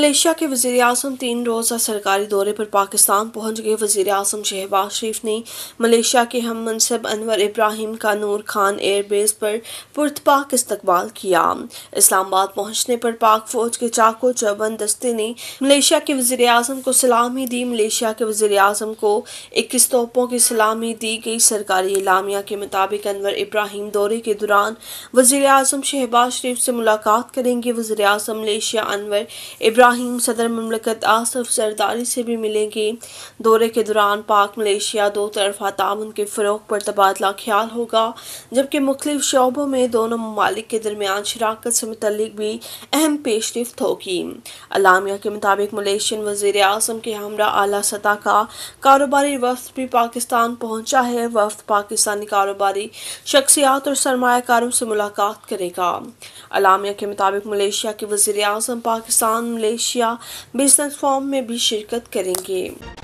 Malaysia के वजीर अजम तीन रोज़ा सरकारी दौरे पर पाकिस्तान पहुंच गए वजीर अजम शहबाज शरीफ ने मलेशिया के हम मनसब अनवर इब्राहिम का नूर खान एयरबेस पर पुरतपाक इस्तबाल किया इस्लामाबाद पहुंचने पर पाक फौज के चाको चौबन दस्ते ने मलेशिया के वजीर अजम को सलामी दी मलेशिया के वजीर अजम को इक्कीस तोपों की सलामी दी गई सरकारी इलामिया के मुताबिक अनवर इब्राहिम दौरे के दौरान वजीर अजम शहबाज शरीफ से मुलाकात करेंगे वजीर अजम मलेशिया अनवर इब्राहिम इब्राहिम सदर ममलकत आसफ सरदारी से भी मिलेंगे दौरे के दौरान पाक मलेशिया दो तरफा तामन के फ़रोग पर तबादला ख्याल होगा जबकि मुख्तफ शोबों में दोनों ममालिक के दरमियान शराकत से मतलब भी अहम पेश रफ्त होगी अलामिया के मुताबिक मलेशियन वजीर अजम के हमरा अली सतह का कारोबारी वफ्त भी पाकिस्तान पहुँचा है वफ्त पाकिस्तानी कारोबारी शख्सियात और सरमाकारों से मुलाकात करेगा अलामिया के मुताबिक मलेशिया के वजीर अजम Pakistan Malaysia Malaysia business forum में भी शिरकत करेंगे